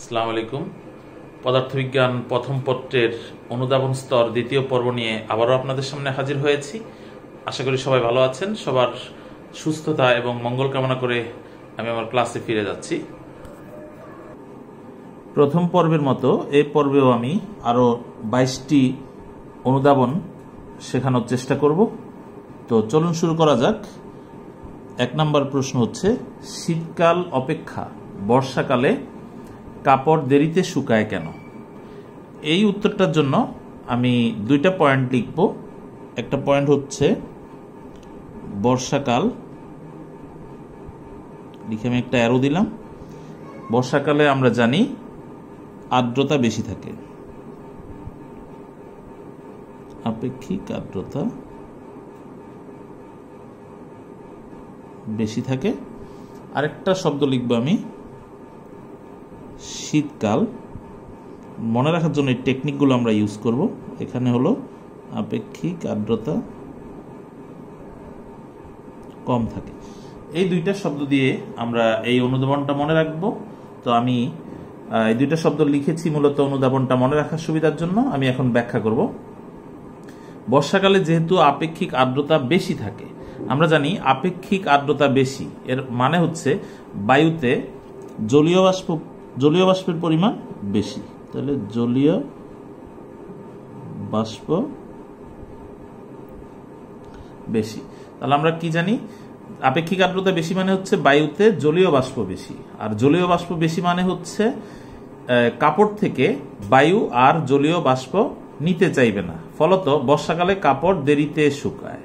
আসসালামু আলাইকুম পদার্থবিজ্ঞান প্রথম পত্রের অনুদাবন স্তর দ্বিতীয় পর্ব নিয়ে আবারও আপনাদের সামনে হাজির হয়েছি আশা করি সবাই ভালো আছেন সবার সুস্থতা এবং মঙ্গল কামনা করে আমি আমার ক্লাসে ফিরে যাচ্ছি প্রথম পর্বের মতো এ পর্বেও আমি আরও বাইশটি অনুদাবন শেখানোর চেষ্টা করব তো চলুন শুরু করা যাক এক নম্বর প্রশ্ন হচ্ছে শীতকাল অপেক্ষা বর্ষাকালে কাপড় দেরিতে শুকায় কেন এই উত্তরটার জন্য আমি দুইটা পয়েন্ট লিখব একটা পয়েন্ট হচ্ছে বর্ষাকাল লিখে আমি একটা অ্যারো দিলাম বর্ষাকালে আমরা জানি আর্দ্রতা বেশি থাকে আপেক্ষিক আর্দ্রতা বেশি থাকে আরেকটা শব্দ লিখবো আমি শীতকাল মনে রাখার জন্য এই টেকনিকগুলো আমরা ইউজ করব এখানে হলো আপেক্ষিক আর্দ্রতা কম থাকে এই দুইটা শব্দ দিয়ে আমরা এই অনুধাবনটা মনে রাখব তো আমি এই দুইটা শব্দ লিখেছি মূলত অনুধাবনটা মনে রাখার সুবিধার জন্য আমি এখন ব্যাখ্যা করব বর্ষাকালে যেহেতু আপেক্ষিক আর্দ্রতা বেশি থাকে আমরা জানি আপেক্ষিক আর্দ্রতা বেশি এর মানে হচ্ছে বায়ুতে জলীয় বাষ্প জলীয় বাষ্পের পরিমাণ বেশি তাহলে জলীয় বাষ্প বেশি তাহলে আমরা কি জানি আপেক্ষিক আর্দ্রতা বেশি মানে হচ্ছে বায়ুতে জলীয় বাষ্প বেশি আর জলীয় বাষ্প বেশি মানে হচ্ছে কাপড় থেকে বায়ু আর জলীয় বাষ্প নিতে চাইবে না ফলত বর্ষাকালে কাপড় দেরিতে শুকায়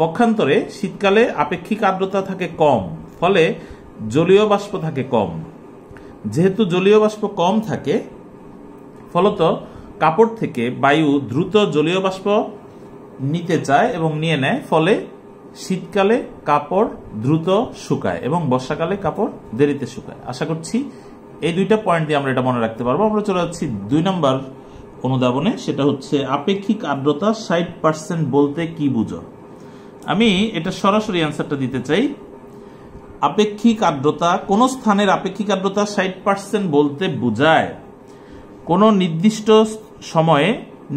পক্ষান্তরে শীতকালে আপেক্ষিক আর্দ্রতা থাকে কম ফলে জলীয় বাষ্প থাকে কম যেহেতু জলীয় বাষ্প কম থাকে ফলত কাপড় থেকে বায়ু দ্রুত জলীয় বাষ্প নিতে চায় এবং নিয়ে নেয় ফলে শীতকালে কাপড় দ্রুত শুকায় এবং বর্ষাকালে কাপড় দেরিতে শুকায় আশা করছি এই দুইটা পয়েন্ট দিয়ে আমরা এটা মনে রাখতে পারবো আমরা চলে যাচ্ছি দুই নম্বর অনুদাবনে সেটা হচ্ছে আপেক্ষিক আর্দ্রতা ষাট পার্সেন্ট বলতে কি বুঝো আমি এটা সরাসরি অ্যান্সারটা দিতে চাই আপেক্ষিক আর্দ্রতা কোনো স্থানের আপেক্ষিক আর্দ্রতা ষাট পার্সেন্ট বলতে বোঝায় কোনো নির্দিষ্ট সময়ে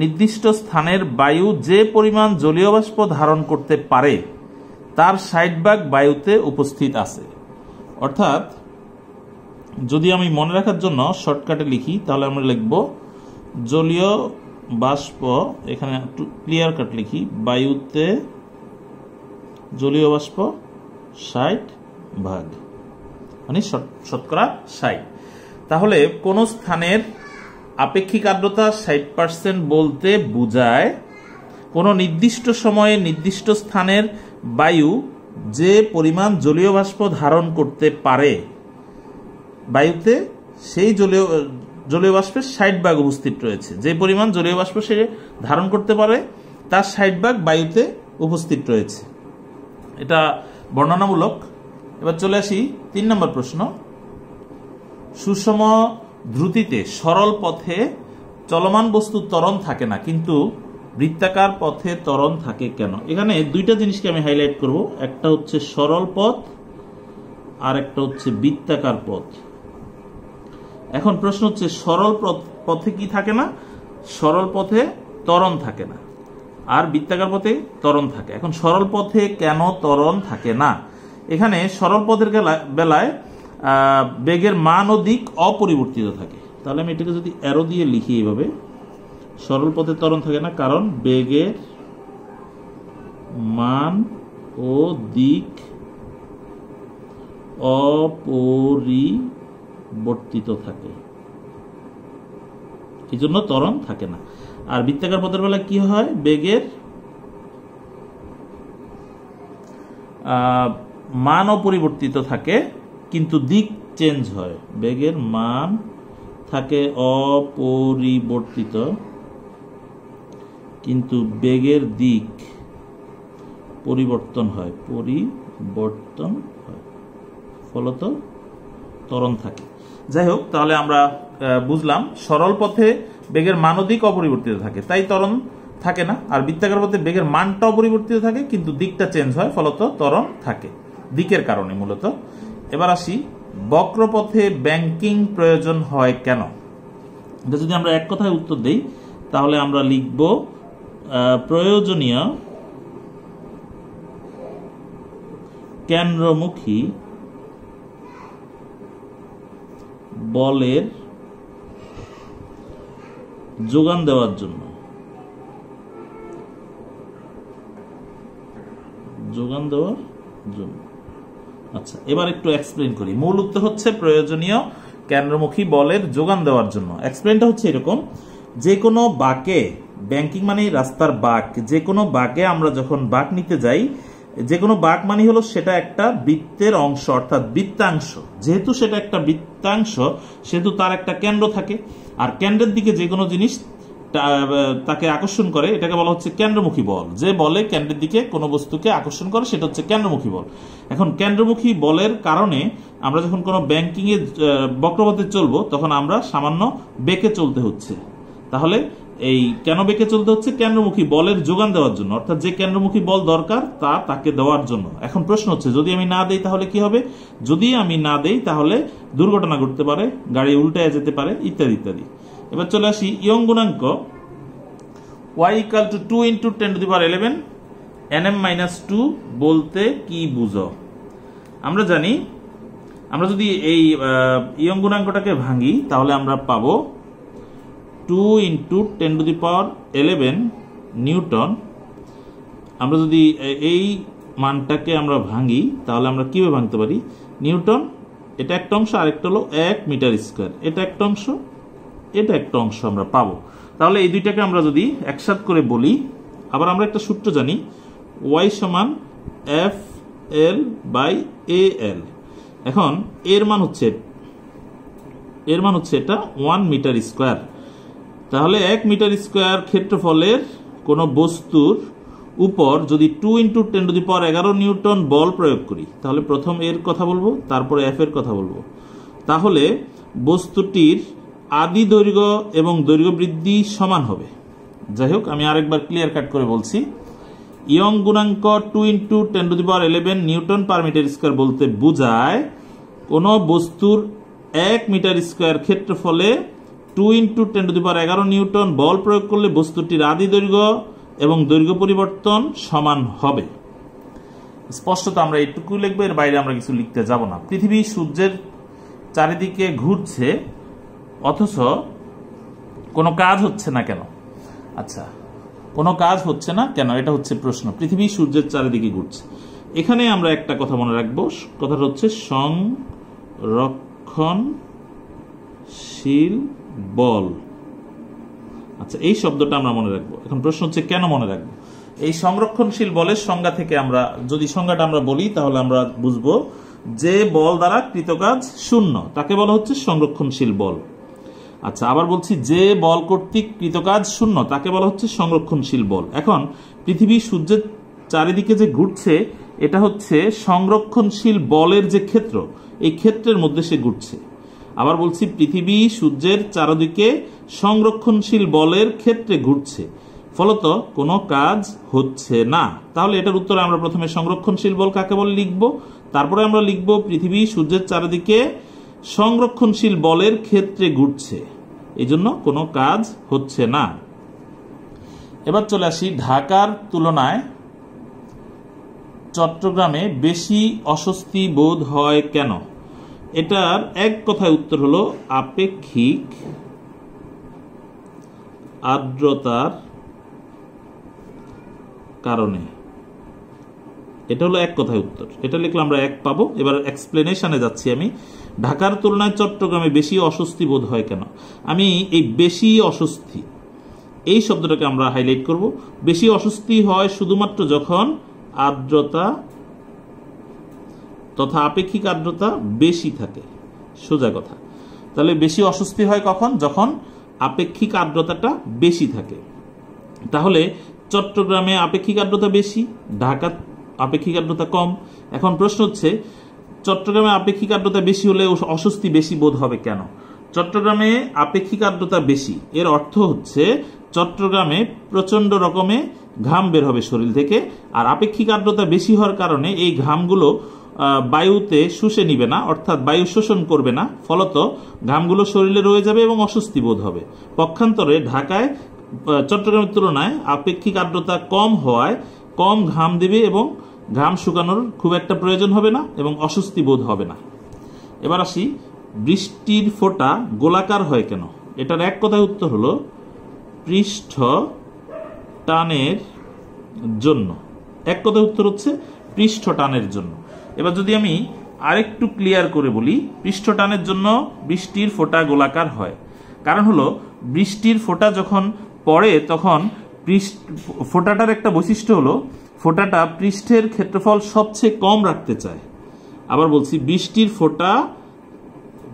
নির্দিষ্ট স্থানের বায়ু যে পরিমাণ জলীয় বাষ্প ধারণ করতে পারে তার ষাট ভাগ বায়ুতে উপস্থিত আছে অর্থাৎ যদি আমি মনে রাখার জন্য শর্টকাটে লিখি তাহলে আমরা লিখব জলীয় বাষ্প এখানে ক্লিয়ার কাট লিখি বায়ুতে জলীয় বাষ্প ষাট ভাগ মানে শতকরা ষাট তাহলে কোন স্থানের আপেক্ষিক আর্দ্রতা ষাট পার্সেন্ট বলতে বোঝায় কোনো নির্দিষ্ট সময়ে নির্দিষ্ট স্থানের বায়ু যে পরিমাণ জলীয় বাষ্প ধারণ করতে পারে বায়ুতে সেই জলীয় জলীয় বাষ্পের ষাট ভাগ উপস্থিত রয়েছে যে পরিমাণ জলীয় বাষ্প সে ধারণ করতে পারে তার ষাট ভাগ বায়ুতে উপস্থিত রয়েছে এটা বর্ণনামূলক এবার চলে আসি তিন নম্বর প্রশ্ন সুষম দ্রুতিতে সরল পথে চলমান বস্তু ত্বরণ থাকে না কিন্তু বৃত্তাকার পথে ত্বরণ থাকে কেন এখানে দুইটা জিনিসকে আমি হাইলাইট করব একটা হচ্ছে সরল পথ আর একটা হচ্ছে বৃত্তাকার পথ এখন প্রশ্ন হচ্ছে সরল পথে কি থাকে না সরল পথে ত্বরণ থাকে না আর বৃত্তাকার পথে ত্বরণ থাকে এখন সরল পথে কেন ত্বরণ থাকে না এখানে সরল পথের বেলায় বেগের মান ও দিক অপরিবর্তিত থাকে তাহলে আমি এটাকে যদি অ্যারো দিয়ে লিখি এইভাবে সরল পথে তরণ থাকে না কারণ বেগের মান ও দিক অপরিবর্তিত থাকে এই জন্য তরণ থাকে না আর বৃত্তাকার পথের বেলায় কি হয় বেগের আহ মান অপরিবর্তিত থাকে কিন্তু দিক চেঞ্জ হয় বেগের মান থাকে অপরিবর্তিত কিন্তু বেগের দিক পরিবর্তন হয় পরিবর্তন হয় ফলত তরণ থাকে যাই হোক তাহলে আমরা বুঝলাম সরল পথে বেগের মানদিক দিক অপরিবর্তিত থাকে তাই তরণ থাকে না আর বৃত্তাকার পথে বেগের মানটা অপরিবর্তিত থাকে কিন্তু দিকটা চেঞ্জ হয় ফলত তরণ থাকে দিকের কারণে মূলত এবার আসি বক্রপথে ব্যাংকিং প্রয়োজন হয় কেন যদি আমরা এক কথায় উত্তর দিই তাহলে আমরা লিখব প্রয়োজনীয় কেন্দ্রমুখী বলের যোগান দেওয়ার জন্য যোগান দেওয়ার জন্য আচ্ছা এবার একটু এক্সপ্লেন করি মূল উত্তর হচ্ছে প্রয়োজনীয় কেন্দ্রমুখী বলের যোগান দেওয়ার জন্য এক্সপ্লেনটা হচ্ছে এরকম যে কোনো বাকে ব্যাংকিং মানে রাস্তার বাক যে কোনো বাকে আমরা যখন বাক নিতে যাই যে কোনো বাক মানে হলো সেটা একটা বৃত্তের অংশ অর্থাৎ বৃত্তাংশ যেহেতু সেটা একটা বৃত্তাংশ সেহেতু তার একটা কেন্দ্র থাকে আর কেন্দ্রের দিকে যে কোনো জিনিস তাকে আকর্ষণ করে এটাকে বলা হচ্ছে কেন্দ্রমুখী বল যে বলে কেন্দ্রের দিকে কোনো বস্তুকে আকর্ষণ করে সেটা হচ্ছে কেন্দ্রমুখী বল এখন কেন্দ্রমুখী বলের কারণে আমরা যখন কোনো ব্যাংকিংয়ে বক্রপথে চলব তখন আমরা সামান্য বেঁকে চলতে হচ্ছে তাহলে এই কেন বেঁকে চলতে হচ্ছে কেন্দ্রমুখী বলের যোগান দেওয়ার জন্য অর্থাৎ যে কেন্দ্রমুখী বল দরকার তা তাকে দেওয়ার জন্য এখন প্রশ্ন হচ্ছে যদি আমি না দেই তাহলে কি হবে যদি আমি না দেই তাহলে দুর্ঘটনা ঘটতে পারে গাড়ি উল্টায় যেতে পারে ইত্যাদি ইত্যাদি এবার চলে আসি ইয়ং গুণাঙ্ক Y equal to two into ten to the power eleven N M minus two বলতে কি বুঝো আমরা জানি আমরা যদি এই ইয়ং গুণাঙ্কটাকে ভাঙি তাহলে আমরা পাব two into ten to the power eleven newton আমরা যদি এই মানটাকে আমরা ভাঙি তাহলে আমরা কীভাবে ভাঙতে পারি নিউটন এটা একটা অংশ আরেকটা হলো এক মিটার স্কোয়ার এটা একটা অংশ এটা একটা অংশ আমরা পাবো তাহলে এই দুইটাকে আমরা যদি একসাথ করে বলি আবার আমরা একটা সূত্র জানি ওয়াই সমান এফ এল বাই এ এল এখন এর মান হচ্ছে এর মান হচ্ছে এটা ওয়ান মিটার স্কোয়ার তাহলে এক মিটার স্কোয়ার ক্ষেত্রফলের কোনো বস্তুর উপর যদি two into ten to the power এগারো নিউটন বল প্রয়োগ করি তাহলে প্রথম এর কথা বলবো তারপরে এফ এর কথা বলবো তাহলে বস্তুটির আদি দৈর্ঘ্য এবং দৈর্ঘ্য বৃদ্ধি সমান হবে যাই হোক আমি আরেকবার ক্লিয়ার কাট করে বলছি ইয়ং গুণাঙ্ক two into ten to the power eleven newton per metre square বলতে বোঝায় কোনো বস্তুর এক মিটার স্কোয়ার ক্ষেত্রফলে two into ten to the power এগারো নিউটন বল প্রয়োগ করলে বস্তুটির আদি দৈর্ঘ্য এবং দৈর্ঘ্য পরিবর্তন সমান হবে স্পষ্টত আমরা এটুকু লিখবো এর বাইরে আমরা কিছু লিখতে যাব না পৃথিবী সূর্যের চারিদিকে ঘুরছে অথচ কোনো কাজ হচ্ছে না কেন আচ্ছা কোনো কাজ হচ্ছে না কেন এটা হচ্ছে প্রশ্ন পৃথিবী সূর্যের চারিদিকে ঘুরছে এখানে আমরা একটা কথা মনে রাখবো কথাটা হচ্ছে সংরক্ষণশীল বল আচ্ছা এই শব্দটা আমরা মনে রাখবো এখন প্রশ্ন হচ্ছে কেন মনে রাখবো এই সংরক্ষণশীল বলের সংজ্ঞা থেকে আমরা যদি সংজ্ঞাটা আমরা বলি তাহলে আমরা বুঝবো যে বল দ্বারা কৃতকাজ শূন্য তাকে বলা হচ্ছে সংরক্ষণশীল বল আচ্ছা আবার বলছি যে বল কর্তৃক কৃতকাজ শূন্য তাকে বলা হচ্ছে সংরক্ষণশীল বল এখন পৃথিবী সূর্যের চারিদিকে যে ঘুরছে এটা হচ্ছে সংরক্ষণশীল বলের যে ক্ষেত্র এই ক্ষেত্রের মধ্যে সে ঘুরছে আবার বলছি পৃথিবী সূর্যের চারদিকে সংরক্ষণশীল বলের ক্ষেত্রে ঘুরছে ফলত কোনো কাজ হচ্ছে না তাহলে এটার উত্তরে আমরা প্রথমে সংরক্ষণশীল বল কাকে বল লিখব তারপরে আমরা লিখব পৃথিবী সূর্যের চারিদিকে সংরক্ষণশীল বলের ক্ষেত্রে ঘুরছে এজন্য কোনো কাজ হচ্ছে না এবার চলে আসি ঢাকার তুলনায় চট্টগ্রামে বেশি অস্বস্তি বোধ হয় কেন এটার এক কথায় উত্তর হলো আপেক্ষিক আর্দ্রতার কারণে এটা হলো এক কথায় উত্তর এটা লিখলে আমরা এক পাবো এবার এক্সপ্লেনেশনে যাচ্ছি আমি ঢাকার তুলনায় চট্টগ্রামে বেশি অস্বস্তি বোধ হয় কেন আমি এই বেশি অস্বস্তি এই শব্দটাকে আমরা হাইলাইট করব বেশি অস্বস্তি হয় শুধুমাত্র যখন আর্দ্রতা তথা আপেক্ষিক আর্দ্রতা বেশি থাকে সোজা কথা তাহলে বেশি অস্বস্তি হয় কখন যখন আপেক্ষিক আর্দ্রতাটা বেশি থাকে তাহলে চট্টগ্রামে আপেক্ষিক আর্দ্রতা বেশি ঢাকার আপেক্ষিক আর্দ্রতা কম এখন প্রশ্ন হচ্ছে চট্টগ্রামে আপেক্ষিক আর্দ্রতা বেশি হলে অস্বস্তি বেশি বোধ হবে কেন চট্টগ্রামে আপেক্ষিক আর্দ্রতা বেশি এর অর্থ হচ্ছে চট্টগ্রামে প্রচণ্ড রকমে ঘাম বের হবে শরীর থেকে আর আপেক্ষিক আর্দ্রতা বেশি হওয়ার কারণে এই ঘামগুলো বায়ুতে শুষে নিবে না অর্থাৎ বায়ু শোষণ করবে না ফলত ঘামগুলো শরীরে রয়ে যাবে এবং অস্বস্তি বোধ হবে পক্ষান্তরে ঢাকায় চট্টগ্রামের তুলনায় আপেক্ষিক আর্দ্রতা কম হওয়ায় কম ঘাম দেবে এবং ঘাম শুকানোর খুব একটা প্রয়োজন হবে না এবং অস্বস্তি বোধ হবে না এবার আসি বৃষ্টির ফোঁটা গোলাকার হয় কেন এটার এক কথায় উত্তর হলো পৃষ্ঠ টানের জন্য এক কথায় উত্তর হচ্ছে পৃষ্ঠ টানের জন্য এবার যদি আমি আরেকটু ক্লিয়ার করে বলি পৃষ্ঠ টানের জন্য বৃষ্টির ফোঁটা গোলাকার হয় কারণ হলো বৃষ্টির ফোঁটা যখন পড়ে তখন পৃষ্ঠ ফোঁটাটার একটা বৈশিষ্ট্য হলো ফোঁটাটা পৃষ্ঠের ক্ষেত্রফল সবচেয়ে কম রাখতে চায় আবার বলছি বৃষ্টির ফোঁটা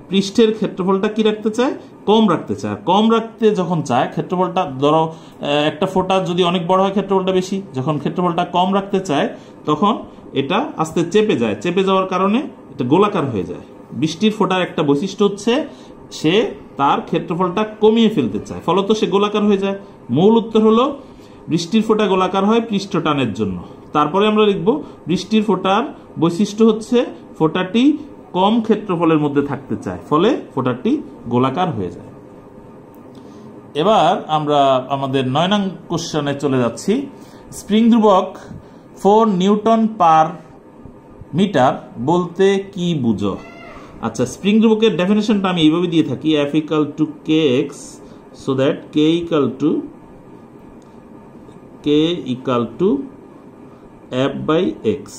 পৃষ্ঠের ক্ষেত্রফলটা কি রাখতে চায় কম রাখতে চায় কম রাখতে যখন চায় ক্ষেত্রফলটা ধরো একটা ফোঁটা যদি অনেক বড় হয় ক্ষেত্রফলটা বেশি যখন ক্ষেত্রফলটা কম রাখতে চায় তখন এটা আস্তে চেপে যায় চেপে যাওয়ার কারণে এটা গোলাকার হয়ে যায় বৃষ্টির ফোঁটার একটা বৈশিষ্ট্য হচ্ছে সে তার ক্ষেত্রফলটা কমিয়ে ফেলতে চায় ফলত সে গোলাকার হয়ে যায় মূল উত্তর হলো বৃষ্টির ফোঁটা গোলাকার হয় পৃষ্ঠ টানের জন্য তারপরে আমরা লিখব বৃষ্টির ফোঁটার বৈশিষ্ট্য হচ্ছে ফোঁটাটি কম ক্ষেত্রফলের মধ্যে থাকতে চায় ফলে ফোঁটাটি গোলাকার হয়ে যায় এবার আমরা আমাদের নয়নাং কোশ্চানে চলে যাচ্ছি স্প্রিং ধ্রুবক ফোর নিউটন পার মিটার বলতে কি বুঝো আচ্ছা স্প্রিং ধ্রুবকের ডেফিনেশনটা আমি এইভাবে দিয়ে থাকি F equal to K X so that K equal to K equal to F by X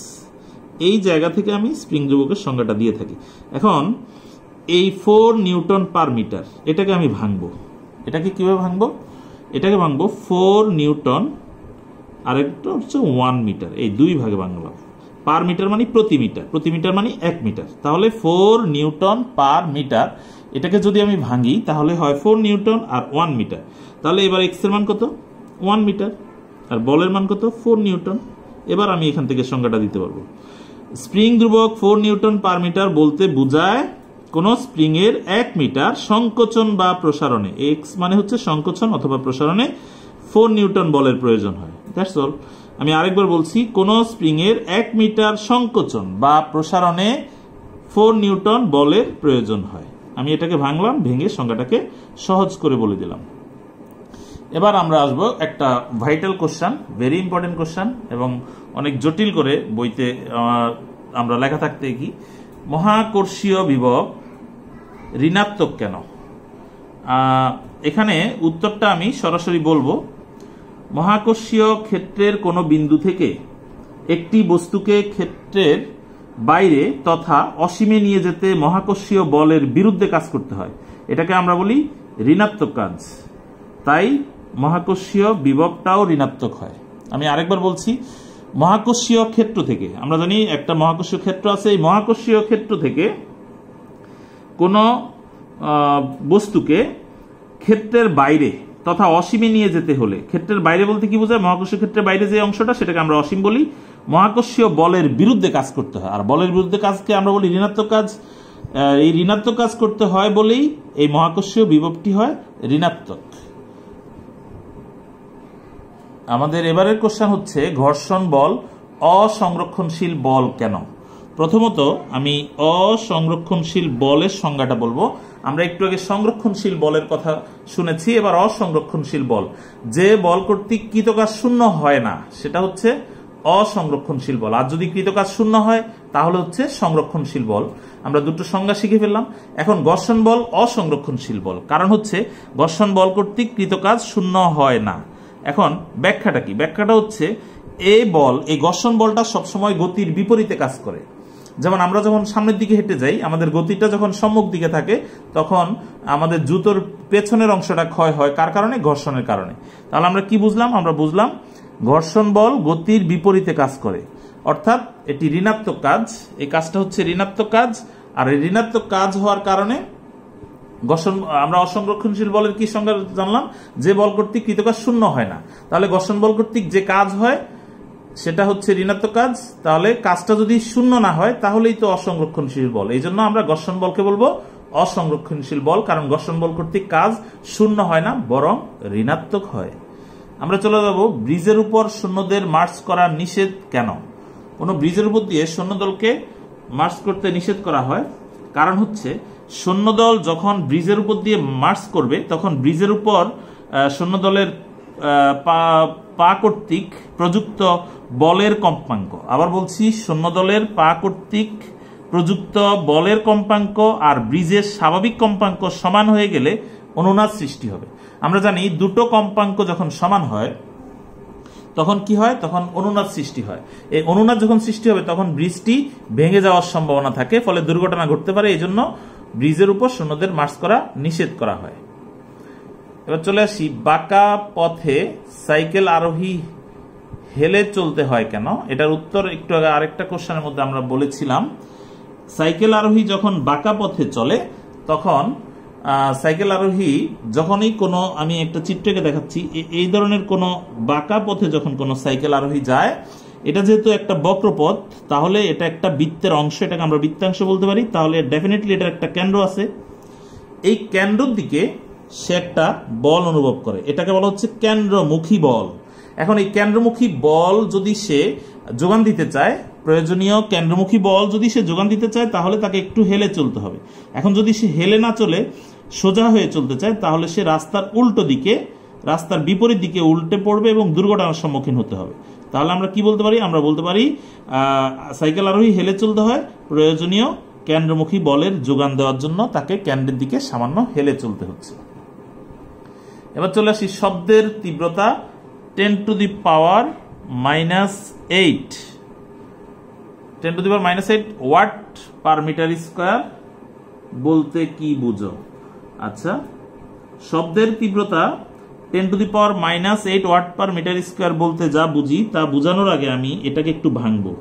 এই জায়গা থেকে আমি স্প্রিং যুবকের সংজ্ঞাটা দিয়ে থাকি এখন এই ফোর নিউটন পার মিটার এটাকে আমি ভাঙবো এটাকে কীভাবে ভাঙবো এটাকে ভাঙবো ফোর নিউটন আরেকটা হচ্ছে ওয়ান মিটার এই দুই ভাগে ভাঙলাম পার মিটার মানে প্রতি মিটার প্রতি মিটার মানে এক মিটার তাহলে ফোর নিউটন পার মিটার এটাকে যদি আমি ভাঙি তাহলে হয় ফোর নিউটন আর ওয়ান মিটার তাহলে এবার এক্সের মান কত ওয়ান মিটার আর বলের মান কত ফোর নিউটন এবার আমি এখান থেকে সংজ্ঞাটা দিতে পারবো স্প্রিং ধ্রুবক ফোর নিউটন পার মিটার বলতে বোঝায় কোনো স্প্রিংয়ের এক মিটার সংকোচন বা প্রসারণে এক্স মানে হচ্ছে সংকোচন অথবা প্রসারণে ফোর নিউটন বলের প্রয়োজন হয় দ্যাটস অল আমি আরেকবার বলছি কোনো স্প্রিংয়ের এক মিটার সংকোচন বা প্রসারণে ফোর নিউটন বলের প্রয়োজন হয় আমি এটাকে ভাঙলাম ভেঙে সংজ্ঞাটাকে সহজ করে বলে দিলাম এবার আমরা আসব একটা vital question very important question এবং অনেক জটিল করে বইতে আমরা লেখা থাকতে কি মহাকর্ষীয় বিভব ঋণাত্মক কেন এখানে উত্তরটা আমি সরাসরি বলবো মহাকর্ষীয় ক্ষেত্রের কোনো বিন্দু থেকে একটি বস্তুকে ক্ষেত্রের বাইরে তথা অসীমে নিয়ে যেতে মহাকর্ষীয় বলের বিরুদ্ধে কাজ করতে হয় এটাকে আমরা বলি ঋণাত্মক কাজ তাই মহাকর্ষীয় বিভবটাও ঋণাত্মক হয় আমি আরেকবার বলছি মহাকর্ষীয় ক্ষেত্র থেকে আমরা জানি একটা মহাকর্ষীয় ক্ষেত্র আছে এই মহাকর্ষীয় ক্ষেত্র থেকে কোনো বস্তুকে ক্ষেত্রের বাইরে তথা অসীমে নিয়ে যেতে হলে ক্ষেত্রের বাইরে বলতে কি বোঝায় মহাকর্ষীয় ক্ষেত্রের বাইরে যে অংশটা সেটাকে আমরা অসীম বলি মহাকর্ষীয় বলের বিরুদ্ধে কাজ করতে হয় আর বলের বিরুদ্ধে কাজকে আমরা বলি ঋণাত্মক কাজ এই ঋণাত্মক কাজ করতে হয় বলেই এই মহাকর্ষীয় বিভবটি হয় ঋণাত্মক আমাদের এবারের কোশ্চেন হচ্ছে ঘর্ষণ বল অসংরক্ষণশীল বল কেন প্রথমত আমি অসংরক্ষণশীল বলের সংজ্ঞাটা বলবো আমরা একটু আগে সংরক্ষণশীল বলের কথা শুনেছি এবার অসংরক্ষণশীল বল যে বল কর্তৃক কৃতকাজ শূন্য হয় না সেটা হচ্ছে অসংরক্ষণশীল বল আর যদি কৃতকাজ শূন্য হয় তাহলে হচ্ছে সংরক্ষণশীল বল আমরা দুটো সংজ্ঞা শিখে ফেললাম এখন ঘর্ষণ বল অসংরক্ষণশীল বল কারণ হচ্ছে ঘর্ষণ বল কর্তৃক কৃতকাজ শূন্য হয় না এখন ব্যাখ্যাটা কি ব্যাখ্যাটা হচ্ছে এই বল এই ঘর্ষণ বলটা সবসময় গতির বিপরীতে কাজ করে যেমন আমরা যখন সামনের দিকে হেঁটে যাই আমাদের গতিটা যখন সম্মুখ দিকে থাকে তখন আমাদের জুতোর পেছনের অংশটা ক্ষয় হয় কার কারণে ঘর্ষণের কারণে তাহলে আমরা কি বুঝলাম আমরা বুঝলাম ঘর্ষণ বল গতির বিপরীতে কাজ করে অর্থাৎ এটি ঋণাত্মক কাজ এই কাজটা হচ্ছে ঋণাত্মক কাজ আর এই ঋণাত্মক কাজ হওয়ার কারণে গসন আমরা অসংরক্ষণশীল বলের কি সংজ্ঞা জানলাম যে বল কর্তৃক কৃতকাজ শূন্য হয় না তাহলে গসন বল কর্তৃক যে কাজ হয় সেটা হচ্ছে ঋণাত্মক কাজ তাহলে কাজটা যদি শূন্য না হয় তাহলেই তো অসংরক্ষণশীল বল এই জন্য আমরা গসন বলকে বলবো অসংরক্ষণশীল বল কারণ গসন বল কর্তৃক কাজ শূন্য হয় না বরং ঋণাত্মক হয় আমরা চলে যাব ব্রিজের উপর সৈন্যদের মার্চ করা নিষেধ কেন কোনো ব্রিজের উপর দিয়ে দলকে মার্চ করতে নিষেধ করা হয় কারণ হচ্ছে সৈন্যদল যখন ব্রিজের উপর দিয়ে মার্চ করবে তখন ব্রিজের উপর সৈন্যদলের পা কর্তৃক প্রযুক্ত বলের কম্পাঙ্ক আবার বলছি সৈন্যদলের পা কর্তৃক প্রযুক্ত বলের কম্পাঙ্ক আর ব্রিজের স্বাভাবিক কম্পাঙ্ক সমান হয়ে গেলে অনুনাদ সৃষ্টি হবে আমরা জানি দুটো কম্পাঙ্ক যখন সমান হয় তখন কি হয় তখন অনুনাদ সৃষ্টি হয় এই অনুনাদ যখন সৃষ্টি হবে তখন ব্রিজটি ভেঙে যাওয়ার সম্ভাবনা থাকে ফলে দুর্ঘটনা ঘটতে পারে এই জন্য ব্রিজের উপর সৈন্যদের মার্চ করা নিষেধ করা হয় এবার চলে আসি বাঁকা পথে সাইকেল আরোহী হেলে চলতে হয় কেন এটার উত্তর একটু আগে আরেকটা কোশ্চেনের মধ্যে আমরা বলেছিলাম সাইকেল আরোহী যখন বাঁকা পথে চলে তখন সাইকেল আরোহী যখনই কোনো আমি একটা চিত্রকে দেখাচ্ছি এই ধরনের কোনো বাঁকা পথে যখন কোনো সাইকেল আরোহী যায় এটা যেহেতু একটা বক্রপথ তাহলে এটা একটা বৃত্তের অংশ এটাকে আমরা বৃত্তাংশ বলতে পারি তাহলে ডেফিনেটলি এটার একটা কেন্দ্র আছে এই কেন্দ্রর দিকে সে একটা বল অনুভব করে এটাকে বলা হচ্ছে কেন্দ্রমুখী বল এখন এই কেন্দ্রমুখী বল যদি সে যোগান দিতে চায় প্রয়োজনীয় কেন্দ্রমুখী বল যদি সে যোগান দিতে চায় তাহলে তাকে একটু হেলে চলতে হবে এখন যদি সে হেলে না চলে সোজা হয়ে চলতে চায় তাহলে সে রাস্তার উল্টো দিকে রাস্তার বিপরীত দিকে উল্টে পড়বে এবং দুর্ঘটনার সম্মুখীন হতে হবে তাহলে আমরা কি বলতে পারি আমরা বলতে পারি সাইকেল আরোহী হেলে চলতে হয় প্রয়োজনীয় কেন্দ্রমুখী বলের যোগান দেওয়ার জন্য তাকে ক্যান্ডের দিকে সামান্য হেলে চলতে হচ্ছে এবার চলে আসি শব্দের তীব্রতা ten to the power minus eight ten to the power minus eight watt per metre square বলতে কি বুঝো আচ্ছা শব্দের তীব্রতা ten to the power minus eight watt per metre square বলতে যা বুঝি তা বোঝানোর আগে আমি এটাকে একটু ভাঙবো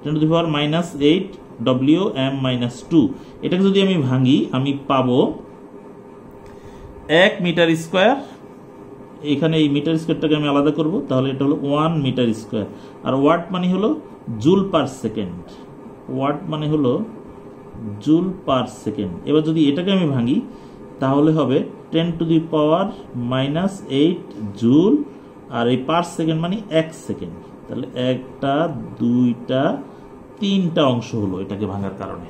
ten to the power minus eight W M minus two এটাকে যদি আমি ভাঙি আমি পাবো এক মিটার স্কোয়ার এখানে এই মিটার স্কোয়ারটাকে আমি আলাদা করব তাহলে এটা হলো ওয়ান মিটার স্কোয়ার আর ওয়াট মানে হলো জুল পার সেকেন্ড ওয়াট মানে হলো জুল পার সেকেন্ড এবার যদি এটাকে আমি ভাঙি তাহলে হবে ten to the power minus eight joule আর এই পার সেকেন্ড মানে এক সেকেন্ড তাহলে একটা দুইটা তিনটা অংশ হলো এটাকে ভাঙার কারণে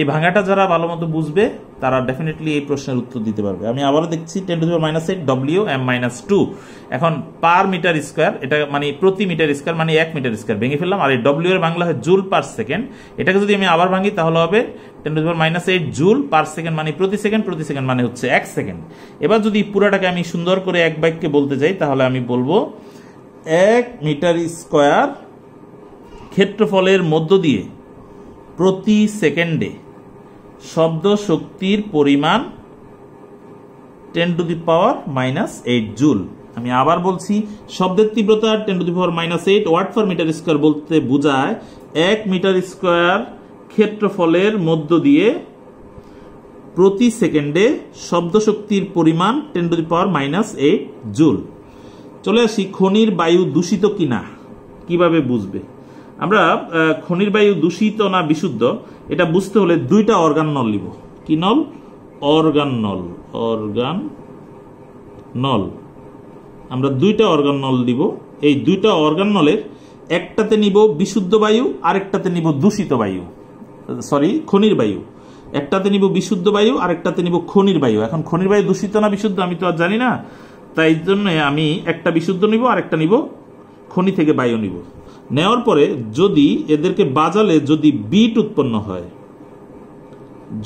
এই ভাঙাটা যারা ভালো মতো বুঝবে তারা ডেফিনেটলি এই প্রশ্নের উত্তর দিতে পারবে আমি আবারও দেখছি ten to the minus eight W M minus two এখন পার মিটার স্কোয়ার এটা মানে প্রতি মিটার স্কোয়ার মানে এক মিটার স্কোয়ার ভেঙে ফেললাম আর এই ডব্লিউ এর বাংলা হয় জুল পার সেকেন্ড এটাকে যদি আমি আবার ভাঙি তাহলে হবে ten to minus eight joule per second মানে প্রতি সেকেন্ড প্রতি সেকেন্ড মানে হচ্ছে এক সেকেন্ড এবার যদি পুরোটাকে আমি সুন্দর করে এক বাক্যে বলতে যাই তাহলে আমি বলবো এক মিটার স্কোয়ার ক্ষেত্রফলের মধ্য দিয়ে প্রতি সেকেন্ডে শব্দ শক্তির পরিমাণ ten to the power minus eight joule আমি আবার বলছি শব্দের তীব্রতা ten to the power minus eight watt for metre square বলতে বোঝায় এক মিটার স্কোয়ার ক্ষেত্রফলের মধ্য দিয়ে প্রতি সেকেন্ডে শব্দ শক্তির পরিমাণ ten to the power minus eight joule চলে আসি খনির বায়ু দূষিত কিনা কিভাবে বুঝবে আমরা খনির বায়ু দূষিত না বিশুদ্ধ এটা বুঝতে হলে দুইটা অর্গান নল নিব কি নল অর্গান নল অর্গান নল আমরা দুইটা অর্গান নল দিব এই দুইটা অর্গান নলের একটাতে নিব বিশুদ্ধ বায়ু আরেকটাতে নিব দূষিত বায়ু সরি খনির বায়ু একটাতে নিব বিশুদ্ধ বায়ু আরেকটাতে নিব খনির বায়ু এখন খনির বায়ু দূষিত না বিশুদ্ধ আমি তো আর জানি না তাই জন্য আমি একটা বিশুদ্ধ নিব আরেকটা নিব খনি থেকে বায়ু নিব নেওয়ার পরে যদি এদেরকে বাজালে যদি বিট উৎপন্ন হয়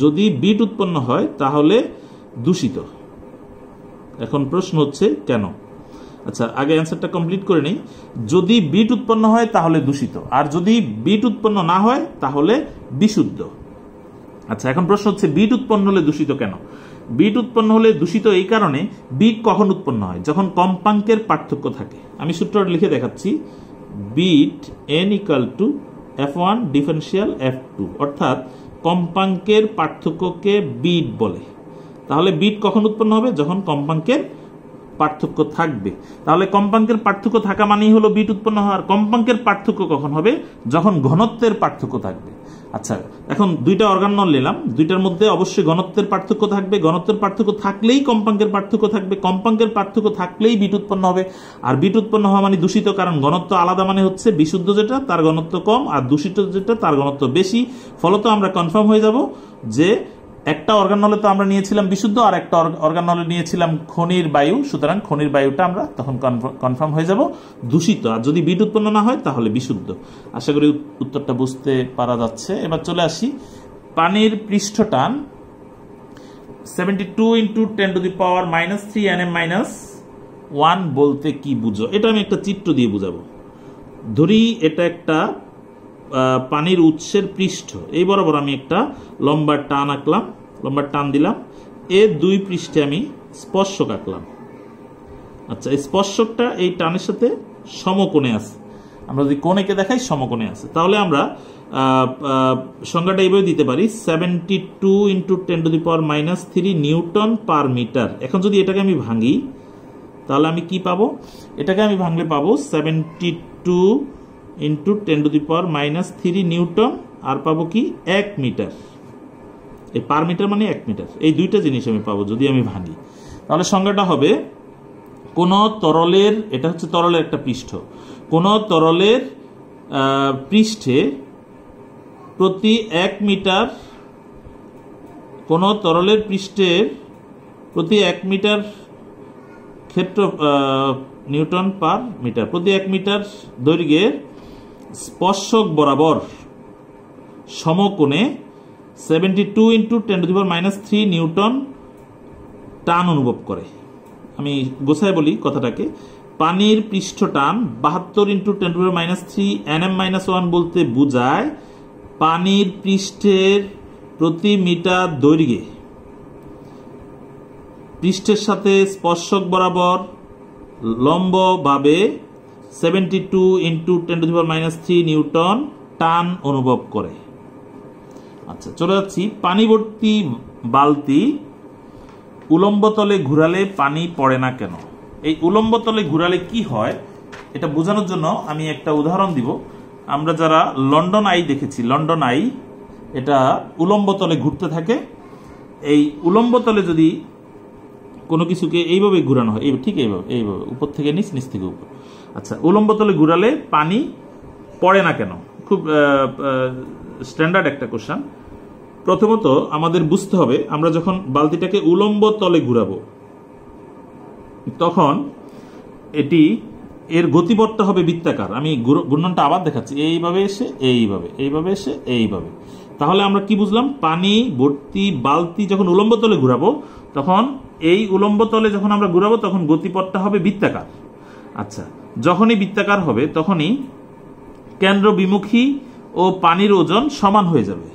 যদি বিট উৎপন্ন হয় তাহলে দূষিত এখন প্রশ্ন হচ্ছে কেন আচ্ছা আগে অ্যান্সারটা কমপ্লিট করে নিই যদি বিট উৎপন্ন হয় তাহলে দূষিত আর যদি বিট উৎপন্ন না হয় তাহলে বিশুদ্ধ আচ্ছা এখন প্রশ্ন হচ্ছে বিট উৎপন্ন হলে দূষিত কেন বিট উৎপন্ন হলে দূষিত এই কারণে বিট কখন উৎপন্ন হয় যখন কম্পাঙ্কের পার্থক্য থাকে আমি সূত্রটা লিখে দেখাচ্ছি beat N equal to F one differential F two অর্থাৎ কম্পাঙ্কের পার্থক্যকে বিট বলে তাহলে বিট কখন উৎপন্ন হবে যখন কম্পাঙ্কের পার্থক্য থাকবে তাহলে কম্পাঙ্কের পার্থক্য থাকা মানেই হলো বিট উৎপন্ন হওয়ার কম্পাঙ্কের পার্থক্য কখন হবে যখন ঘনত্বের পার্থক্য থাকবে আচ্ছা এখন দুইটা অর্গানল নিলাম দুইটার মধ্যে অবশ্যই ঘনত্বের পার্থক্য থাকবে ঘনত্বের পার্থক্য থাকলেই কম্পাঙ্কের পার্থক্য থাকবে কম্পাঙ্কের পার্থক্য থাকলেই বিট উৎপন্ন হবে আর বিট উৎপন্ন হওয়া মানে দূষিত কারণ ঘনত্ব আলাদা মানে হচ্ছে বিশুদ্ধ যেটা তার ঘনত্ব কম আর দূষিত যেটা তার ঘনত্ব বেশি ফলত আমরা কনফার্ম হয়ে যাব যে একটা অর্গানলে তো আমরা নিয়েছিলাম বিশুদ্ধ আর একটা অর্গানলে নিয়েছিলাম খনির বায়ু সুতরাং খনির বায়ুটা আমরা তখন কনফার্ম হয়ে যাব দূষিত আর যদি বিট উৎপন্ন না হয় তাহলে বিশুদ্ধ আশা করি উত্তরটা বুঝতে পারা যাচ্ছে এবার চলে আসি পানির পৃষ্ঠটান seventy two into ten to the power minus three N M minus one বলতে কি বুঝো এটা আমি একটা চিত্র দিয়ে বুঝাবো ধরি এটা একটা পানির উৎসের পৃষ্ঠ এই বরাবর আমি একটা লম্বা টান আঁকলাম লম্বা টান দিলাম এর দুই পৃষ্ঠে আমি স্পর্শক আঁকলাম আচ্ছা এই স্পর্শকটা এই টানের সাথে সমকোণে আছে আমরা যদি কোণেকে দেখাই সমকোণে আছে তাহলে আমরা সংজ্ঞাটা এইভাবে দিতে পারি seventy two into ten to the power minus three newton per metre এখন যদি এটাকে আমি ভাঙি তাহলে আমি কি পাবো এটাকে আমি ভাঙলে পাবো seventy two into ten to the power minus three newton আর পাবো কি এক মিটার এই পার মিটার মানে এক মিটার এই দুইটা জিনিস আমি পাবো যদি আমি ভাঙি তাহলে সংজ্ঞাটা হবে কোনো তরলের এটা হচ্ছে তরলের একটা পৃষ্ঠ কোনো তরলের পৃষ্ঠে প্রতি এক মিটার কোনো তরলের পৃষ্ঠের প্রতি এক মিটার ক্ষেত্র নিউটন পার মিটার প্রতি এক মিটার দৈর্ঘ্যের স্পর্শক বরাবর সমকোণে seventy two into ten to the power minus three newton টান অনুভব করে আমি গোছায় বলি কথাটাকে পানির পৃষ্ঠ টান বাহাত্তর into ten to minus three N M minus one বলতে বোঝায় পানির পৃষ্ঠের প্রতি মিটার দৈর্ঘ্যে পৃষ্ঠের সাথে স্পর্শক বরাবর লম্বভাবে seventy two into ten to power minus three newton টান অনুভব করে আচ্ছা চলে যাচ্ছি পানিবর্তী বালতি উলম্বতলে তলে ঘুরালে পানি পড়ে না কেন এই উলম্বতলে তলে ঘুরালে কি হয় এটা বোঝানোর জন্য আমি একটা উদাহরণ দিব আমরা যারা লন্ডন আই দেখেছি লন্ডন আই এটা উলম্বতলে ঘুরতে থাকে এই উলম্বতলে যদি কোনো কিছুকে এইভাবে ঘুরানো হয় এই ঠিক এইভাবে এইভাবে উপর থেকে নিচ নিচ থেকে উপর আচ্ছা উলম্ব তলে ঘুরালে পানি পড়ে না কেন খুব স্ট্যান্ডার্ড একটা কোশ্চান প্রথমত আমাদের বুঝতে হবে আমরা যখন বালতিটাকে উলম্ব তলে ঘুরাবো তখন এটি এর গতিপথটা হবে বৃত্তাকার আমি ঘূর্ণনটা আবার দেখাচ্ছি এইভাবে এসে এইভাবে এইভাবে এসে এইভাবে তাহলে আমরা কি বুঝলাম পানি ভর্তি বালতি যখন উলম্ব তলে ঘুরাবো তখন এই উলম্ব তলে যখন আমরা ঘুরাবো তখন গতিপথটা হবে বৃত্তাকার আচ্ছা যখনই বৃত্তাকার হবে তখনই কেন্দ্র বিমুখী ও পানির ওজন সমান হয়ে যাবে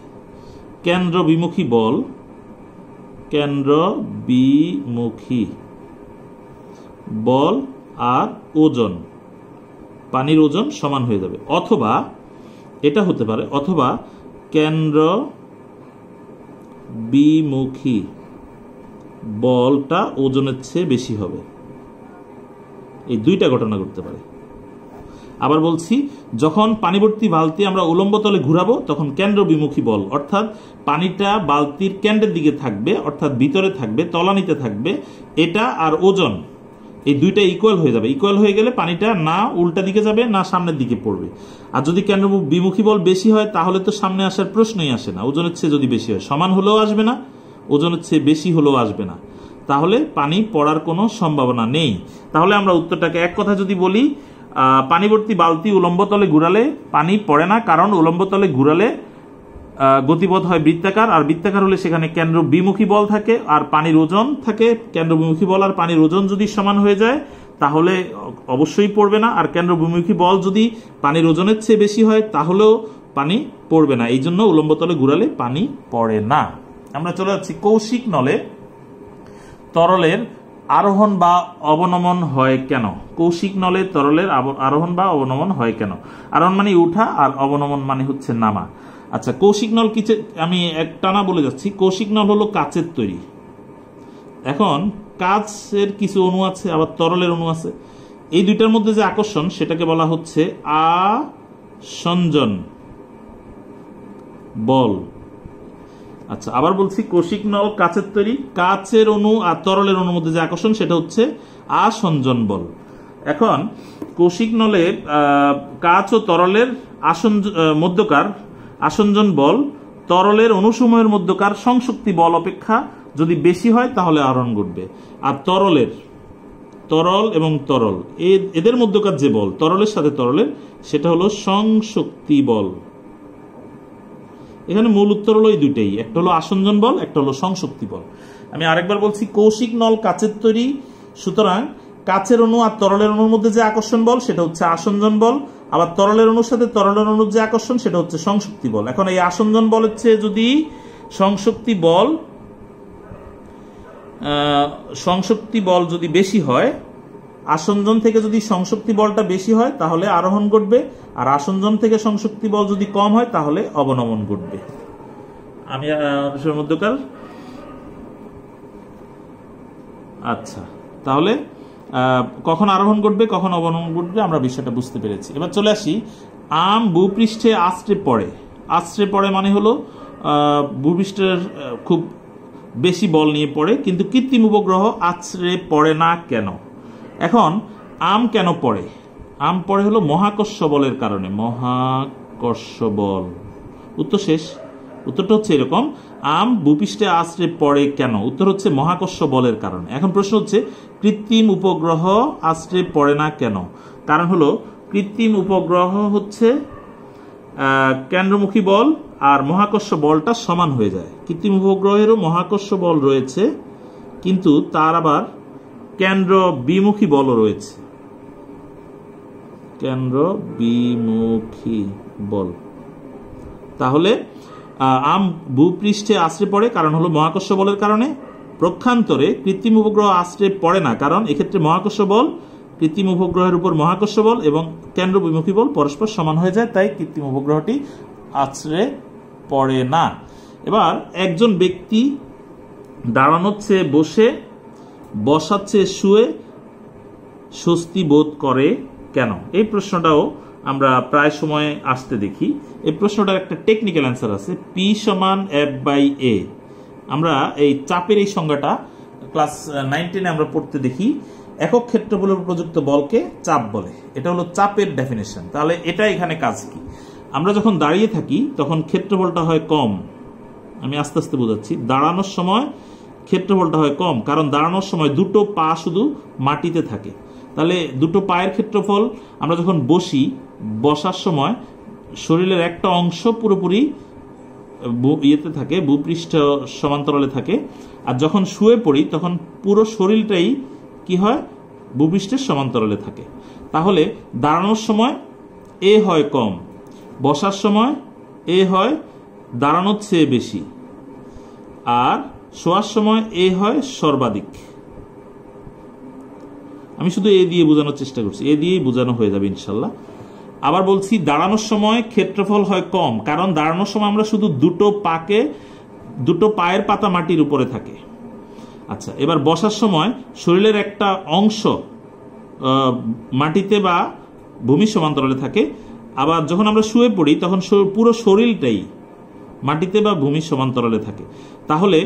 কেন্দ্র বিমুখী বল কেন্দ্র বিমুখী বল আর ওজন পানির ওজন সমান হয়ে যাবে অথবা এটা হতে পারে অথবা কেন্দ্র বিমুখী বলটা ওজনের চেয়ে বেশি হবে এই দুইটা ঘটনা ঘটতে পারে আবার বলছি যখন পানিবর্তী বালতি আমরা উলম্ব তলে ঘুরাবো তখন কেন্দ্র বিমুখী বল অর্থাৎ পানিটা বালতির কেন্দ্রের দিকে থাকবে অর্থাৎ ভিতরে থাকবে তলানিতে থাকবে এটা আর ওজন এই দুইটা ইকুয়াল হয়ে যাবে ইকুয়াল হয়ে গেলে পানিটা না উল্টা দিকে যাবে না সামনের দিকে পড়বে আর যদি কেন্দ্র বিমুখী বল বেশি হয় তাহলে তো সামনে আসার প্রশ্নই আসে না ওজনের চেয়ে যদি বেশি হয় সমান হলেও আসবে না ওজনের চেয়ে বেশি হলেও আসবে না তাহলে পানি পড়ার কোনো সম্ভাবনা নেই তাহলে আমরা উত্তরটাকে এক কথা যদি বলি পানিবর্তী বালতি উলম্বতলে ঘুরালে পানি পড়ে না কারণ উলম্বতলে ঘুরালে গতিপথ হয় বৃত্তাকার আর বৃত্তাকার হলে সেখানে কেন্দ্র বিমুখী বল থাকে আর পানির ওজন থাকে কেন্দ্র বিমুখী বল আর পানির ওজন যদি সমান হয়ে যায় তাহলে অবশ্যই পড়বে না আর কেন্দ্র বিমুখী বল যদি পানির ওজনের চেয়ে বেশি হয় তাহলেও পানি পড়বে না এই জন্য উলম্বতলে ঘুরালে পানি পড়ে না আমরা চলে যাচ্ছি কৌশিক নলে তরলের আরোহণ বা অবনমন হয় কেন কৌশিক নলে তরলের আরোহণ বা অবনমন হয় কেন আরোহণ মানে উঠা আর অবনমন মানে হচ্ছে নামা আচ্ছা কৌশিক নল কিচে আমি এক টানা বলে যাচ্ছি কৌশিক নল হলো কাচের তৈরি এখন কাচের কিছু অণু আছে আবার তরলের অণু আছে এই দুইটার মধ্যে যে আকর্ষণ সেটাকে বলা হচ্ছে আ সঞ্জন বল আচ্ছা আবার বলছি কৌশিক নল কাচের তৈরি কাচের অণু আর তরলের অনুর মধ্যে যে আকর্ষণ সেটা হচ্ছে আসঞ্জন বল এখন কৌশিক নলে কাচ ও তরলের আসন মধ্যকার আসঞ্জন বল তরলের অনুসময়ের মধ্যকার সংশক্তি বল অপেক্ষা যদি বেশি হয় তাহলে আহরণ ঘটবে আর তরলের তরল এবং তরল এদের মধ্যকার যে বল তরলের সাথে তরলের সেটা হলো সংশক্তি বল এখানে মূল উত্তর হলো এই দুইটাই একটা হলো আসঞ্জন বল একটা হলো সংশক্তি বল আমি আরেকবার বলছি কৌশিক নল কাচের তৈরি সুতরাং কাচের অনু আর তরলের অনুর মধ্যে যে আকর্ষণ বল সেটা হচ্ছে আসঞ্জন বল আবার তরলের অনুর সাথে তরলের অনুর যে আকর্ষণ সেটা হচ্ছে সংশক্তি বল এখন এই আসঞ্জন বল হচ্ছে যদি সংশক্তি বল সংশক্তি বল যদি বেশি হয় আসনজন থেকে যদি সংশক্তি বলটা বেশি হয় তাহলে আরোহণ ঘটবে আর আসনজন থেকে সংশক্তি বল যদি কম হয় তাহলে অবনমন ঘটবে আমি মধ্যকাল আচ্ছা তাহলে কখন আরোহণ ঘটবে কখন অবনমন ঘটবে আমরা বিষয়টা বুঝতে পেরেছি এবার চলে আসি আম ভূপৃষ্ঠে আশ্রে পড়ে আশ্রে পড়ে মানে হলো ভূপৃষ্ঠের খুব বেশি বল নিয়ে পড়ে কিন্তু কৃত্রিম উপগ্রহ আশ্রে পড়ে না কেন এখন আম কেন পড়ে আম পড়ে হলো মহাকর্ষ বলের কারণে মহাকর্ষ বল উত্তর শেষ উত্তরটা হচ্ছে এরকম আম ভূপৃষ্ঠে আশ্রে পড়ে কেন উত্তর হচ্ছে মহাকর্ষ বলের কারণ এখন প্রশ্ন হচ্ছে কৃত্রিম উপগ্রহ আশ্রে পড়ে না কেন কারণ হলো কৃত্রিম উপগ্রহ হচ্ছে কেন্দ্রমুখী বল আর মহাকর্ষ বলটা সমান হয়ে যায় কৃত্রিম উপগ্রহেরও মহাকর্ষ বল রয়েছে কিন্তু তার আবার কেন্দ্র বিমুখী বল রয়েছে কেন্দ্র বিমুখী বল তাহলে আম ভূপৃষ্ঠে আশ্রে পড়ে কারণ হলো মহাকর্ষ বলের কারণে প্রক্ষান্তরে কৃত্রিম উপগ্রহ আশ্রে পড়ে না কারণ এক্ষেত্রে মহাকর্ষ বল কৃত্রিম উপগ্রহের উপর মহাকর্ষ বল এবং কেন্দ্র বিমুখী বল পরস্পর সমান হয়ে যায় তাই কৃত্রিম উপগ্রহটি আশ্রে পড়ে না এবার একজন ব্যক্তি দাঁড়ানোর চেয়ে বসে বসাচ্ছে শুয়ে স্বস্তি বোধ করে কেন এই প্রশ্নটাও আমরা প্রায় সময়ে আসতে দেখি এই প্রশ্নটার একটা টেকনিক্যাল অ্যান্সার আছে পি সমান এফ বাই এ আমরা এই চাপের এই সংজ্ঞাটা ক্লাস নাইনটিনে আমরা পড়তে দেখি একক ক্ষেত্রফলের প্রযুক্ত বলকে চাপ বলে এটা হলো চাপের ডেফিনেশন তাহলে এটা এখানে কাজ কি আমরা যখন দাঁড়িয়ে থাকি তখন ক্ষেত্রফলটা হয় কম আমি আস্তে আস্তে বোঝাচ্ছি দাঁড়ানোর সময় ক্ষেত্রফলটা হয় কম কারণ দাঁড়ানোর সময় দুটো পা শুধু মাটিতে থাকে তাহলে দুটো পায়ের ক্ষেত্রফল আমরা যখন বসি বসার সময় শরীরের একটা অংশ পুরোপুরি ইয়েতে থাকে ভূপৃষ্ঠ সমান্তরালে থাকে আর যখন শুয়ে পড়ি তখন পুরো শরীরটাই কি হয় ভূপৃষ্ঠের সমান্তরালে থাকে তাহলে দাঁড়ানোর সময় এ হয় কম বসার সময় এ হয় দাঁড়ানোর চেয়ে বেশি আর শোয়ার সময় এ হয় সর্বাধিক আমি শুধু এ দিয়ে বোঝানোর চেষ্টা করছি এ দিয়েই বোঝানো হয়ে যাবে ইনশাল্লাহ আবার বলছি দাঁড়ানোর সময় ক্ষেত্রফল হয় কম কারণ দাঁড়ানোর সময় আমরা শুধু দুটো পাকে দুটো পায়ের পাতা মাটির উপরে থাকে আচ্ছা এবার বসার সময় শরীরের একটা অংশ মাটিতে বা ভূমি সমান্তরালে থাকে আবার যখন আমরা শুয়ে পড়ি তখন পুরো শরীরটাই মাটিতে বা ভূমি সমান্তরালে থাকে তাহলে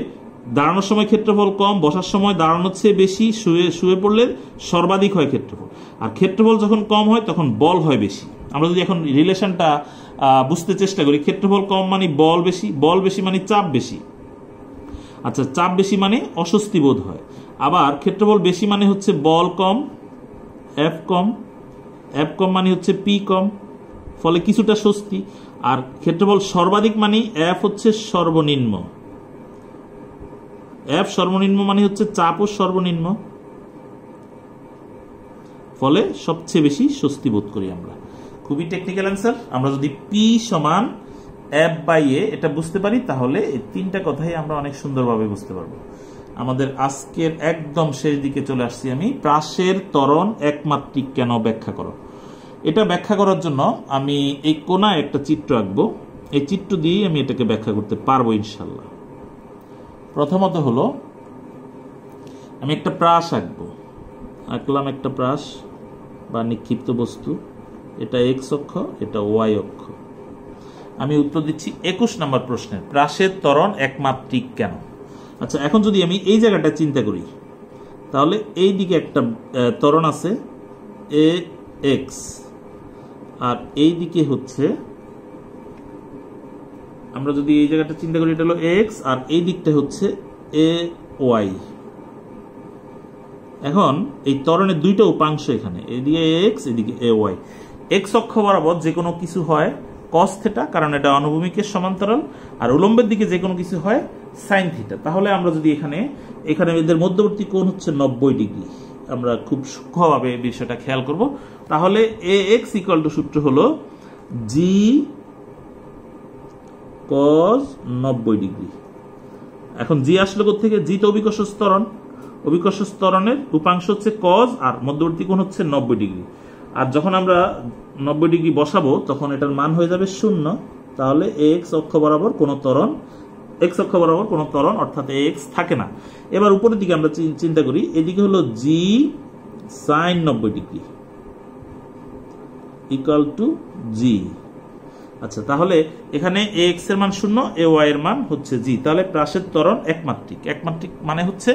দাঁড়ানোর সময় ক্ষেত্রফল কম বসার সময় দাঁড়ানোর চেয়ে বেশি শুয়ে শুয়ে পড়লে সর্বাধিক হয় ক্ষেত্রফল আর ক্ষেত্রফল যখন কম হয় তখন বল হয় বেশি আমরা যদি এখন রিলেশনটা বুঝতে চেষ্টা করি ক্ষেত্রফল কম মানে বল বেশি বল বেশি মানে চাপ বেশি আচ্ছা চাপ বেশি মানে অস্বস্তি বোধ হয় আবার ক্ষেত্রফল বেশি মানে হচ্ছে বল কম এফ কম এফ কম মানে হচ্ছে পি কম ফলে কিছুটা স্বস্তি আর ক্ষেত্রফল সর্বাধিক মানে এফ হচ্ছে সর্বনিম্ন অ্যাপ সর্বনিম্ন মানে হচ্ছে চাপও সর্বনিম্ন ফলে সবচেয়ে বেশি স্বস্তি বোধ করি আমরা খুবই টেকনিক্যাল অ্যান্সার আমরা যদি পি সমান অ্যাপ বাই এ এটা বুঝতে পারি তাহলে এই তিনটা কথাই আমরা অনেক সুন্দরভাবে বুঝতে পারবো আমাদের আজকের একদম শেষ দিকে চলে আসছি আমি প্রাসের তরণ একমাত্রিক কেন ব্যাখ্যা করো এটা ব্যাখ্যা করার জন্য আমি এই কোনা একটা চিত্র আঁকবো এই চিত্র দিয়েই আমি এটাকে ব্যাখ্যা করতে পারবো ইনশাল্লাহ প্রথমত হলো আমি একটা প্রাস আঁকবো আঁকলাম একটা প্রাস বা নিক্ষিপ্ত বস্তু এটা এক্স অক্ষ এটা ওয়াই অক্ষ আমি উত্তর দিচ্ছি একুশ নম্বর প্রশ্নের প্রাসের তরণ একমাত্রিক কেন আচ্ছা এখন যদি আমি এই জায়গাটা চিন্তা করি তাহলে এই দিকে একটা তরণ আছে এ এক্স আর এই দিকে হচ্ছে আমরা যদি এই জায়গাটা চিন্তা করি এটা হলো এক্স আর এই দিকটা হচ্ছে এ ওয়াই এখন এই তরণের দুইটা উপাংশ এখানে এদিকে এক্স এদিকে এ ওয়াই এক্স অক্ষ বরাবর যে কোনো কিছু হয় কস থেটা কারণ এটা অনুভূমিকের সমান্তরাল আর উলম্বের দিকে যে কোনো কিছু হয় সাইন থিটা তাহলে আমরা যদি এখানে এখানে এদের মধ্যবর্তী কোণ হচ্ছে নব্বই ডিগ্রি আমরা খুব সূক্ষ্মভাবে বিষয়টা খেয়াল করব তাহলে এ এক্স ইকুয়াল টু সূত্র হলো জি কজ নব্বই ডিগ্রি এখন জি আসলে থেকে জি তো অভিকর্ষ স্তরণ অভিকর্ষ স্তরণের উপাংশ হচ্ছে কজ আর মধ্যবর্তী কোণ হচ্ছে নব্বই ডিগ্রি আর যখন আমরা নব্বই ডিগ্রি বসাবো তখন এটার মান হয়ে যাবে শূন্য তাহলে এক্স অক্ষ বরাবর কোনো ত্বরণ এক্স অক্ষ বরাবর কোনো ত্বরণ অর্থাৎ এক্স থাকে না এবার উপরের দিকে আমরা চিন্তা করি এদিকে হলো জি সাইন নব্বই ডিগ্রি ইকাল টু জি আচ্ছা তাহলে এখানে এ এক্স এর মান শূন্য এ ওয়াই এর মান হচ্ছে জি তাহলে প্রাসের ত্বরণ একমাত্রিক একমাত্রিক মানে হচ্ছে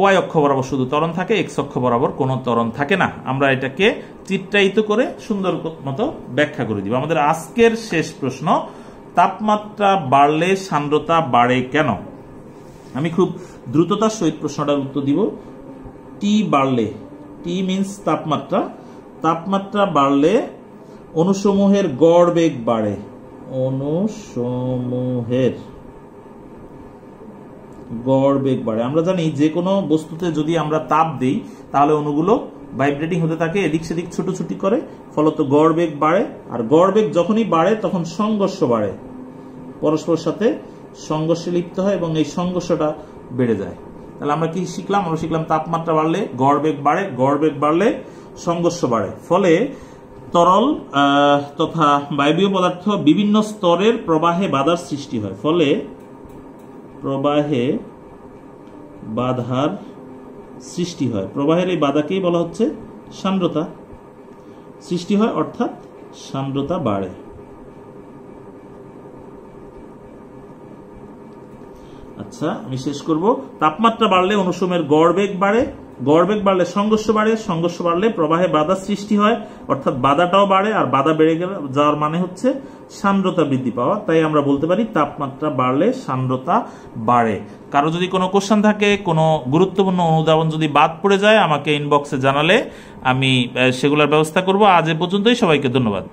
ওয়াই অক্ষ বরাবর শুধু ত্বরণ থাকে এক্স অক্ষ বরাবর কোনো ত্বরণ থাকে না আমরা এটাকে চিত্রায়িত করে সুন্দর মতো ব্যাখ্যা করে দিব আমাদের আজকের শেষ প্রশ্ন তাপমাত্রা বাড়লে সান্দ্রতা বাড়ে কেন আমি খুব দ্রুততার সহিত প্রশ্নটার উত্তর দিব টি বাড়লে টি মিন্স তাপমাত্রা তাপমাত্রা বাড়লে অনুসমূহের গড় বেগ বাড়ে অনুসমূহের গড় বেগ বাড়ে আমরা জানি যে কোনো বস্তুতে যদি আমরা তাপ দিই তাহলে অণুগুলো ভাইব্রেটিং হতে থাকে এদিক সেদিক ছুটোছুটি করে ফলত গড় বেগ বাড়ে আর গড় বেগ যখনই বাড়ে তখন সংঘর্ষ বাড়ে পরস্পর সাথে সংঘর্ষে লিপ্ত হয় এবং এই সংঘর্ষটা বেড়ে যায় তাহলে আমরা কি শিখলাম আমরা শিখলাম তাপমাত্রা বাড়লে গড় বেগ বাড়ে গড় বেগ বাড়লে সংঘর্ষ বাড়ে ফলে তরল তথা বায়বীয় পদার্থ বিভিন্ন স্তরের প্রবাহে বাধার সৃষ্টি হয় ফলে প্রবাহে বাধার সৃষ্টি হয় প্রবাহের এই বাধাকেই বলা হচ্ছে সান্দ্রতা সৃষ্টি হয় অর্থাৎ সান্দ্রতা বাড়ে আচ্ছা আমি শেষ করব তাপমাত্রা বাড়লে অনুসমের গড় বেগ বাড়ে গড়বেগ বাড়লে সংঘর্ষ বাড়ে সংঘর্ষ বাড়লে প্রবাহে বাধা সৃষ্টি হয় অর্থাৎ বাধাটাও বাড়ে আর বাধা বেড়ে গেলে যাওয়ার মানে হচ্ছে সান্দ্রতা বৃদ্ধি পাওয়া তাই আমরা বলতে পারি তাপমাত্রা বাড়লে সান্দ্রতা বাড়ে কারো যদি কোনো কোশ্চেন থাকে কোনো গুরুত্বপূর্ণ অনুদাবন যদি বাদ পড়ে যায় আমাকে ইনবক্সে জানালে আমি সেগুলোর ব্যবস্থা করব আজ এ পর্যন্তই সবাইকে ধন্যবাদ